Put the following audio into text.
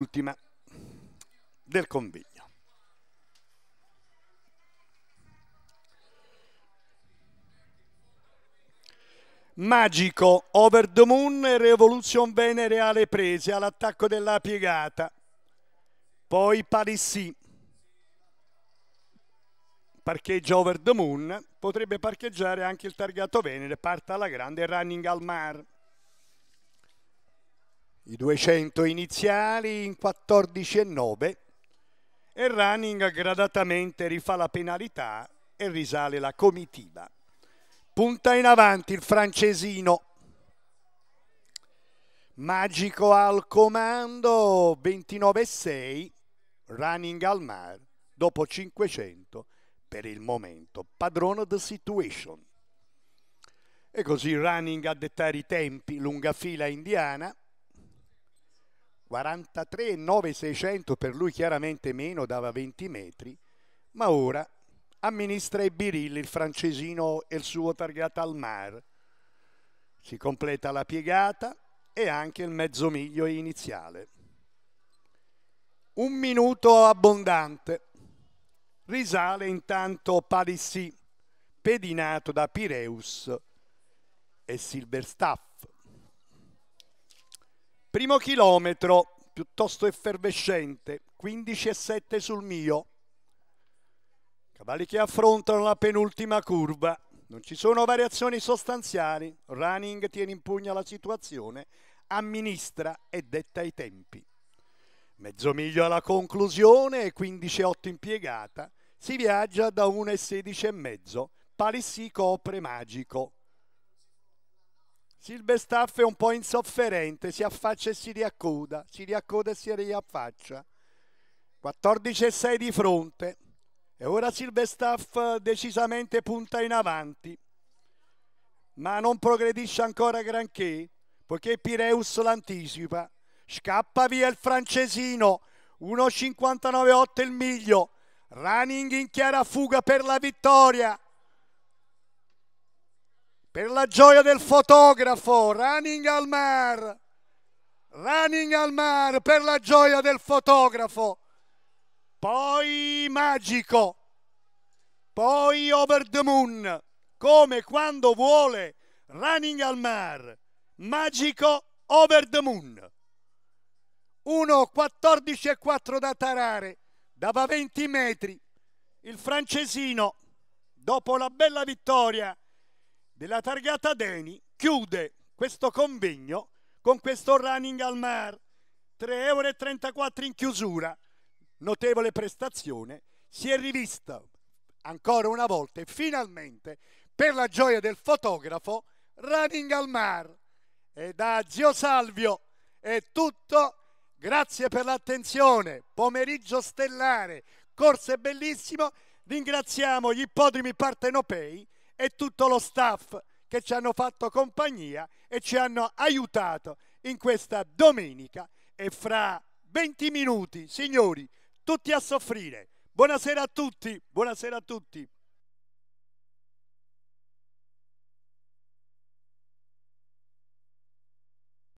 ultima del convegno. Magico, Over the Moon, Revolution Venere alle prese all'attacco della piegata, poi Palissy, parcheggia Over the Moon, potrebbe parcheggiare anche il targato Venere, parta alla grande running al mar i 200 iniziali in 14,9 e Running gradatamente rifà la penalità e risale la comitiva. Punta in avanti il francesino. Magico al comando 29,6 running al mar dopo 500 per il momento padrono the situation e così running a dettare i tempi lunga fila indiana 43,9600 per lui chiaramente meno, dava 20 metri, ma ora amministra i birilli il francesino e il suo targata al mar. Si completa la piegata e anche il mezzo miglio iniziale. Un minuto abbondante. Risale intanto Palissy, pedinato da Pireus e Silverstaff Primo chilometro, piuttosto effervescente, 15,7 sul mio. Cavalli che affrontano la penultima curva. Non ci sono variazioni sostanziali. Running tiene in pugno la situazione, amministra e detta i tempi. Mezzo miglio alla conclusione e 15,8 impiegata. Si viaggia da 1,16 e mezzo. Palissì copre magico. Silvestaff è un po' insofferente, si affaccia e si riaccoda, si riaccoda e si riaffaccia. 14 e 6 di fronte e ora Silvestaff decisamente punta in avanti, ma non progredisce ancora granché poiché Pireus l'anticipa. Scappa via il francesino, 1.59.8 il miglio, running in chiara fuga per la vittoria per la gioia del fotografo, running al mar, running al mar per la gioia del fotografo, poi magico, poi over the moon, come quando vuole, running al mar, magico over the moon. 1,14 e 4 da tarare, dava 20 metri, il francesino, dopo la bella vittoria, della targata Deni chiude questo convegno con questo running al mar. 3,34 euro in chiusura, notevole prestazione, si è rivista ancora una volta e finalmente, per la gioia del fotografo, running al mar. E da zio Salvio è tutto, grazie per l'attenzione, pomeriggio stellare, corse bellissimo, ringraziamo gli ippodrimi partenopei e tutto lo staff che ci hanno fatto compagnia e ci hanno aiutato in questa domenica e fra 20 minuti, signori, tutti a soffrire. Buonasera a tutti, buonasera a tutti.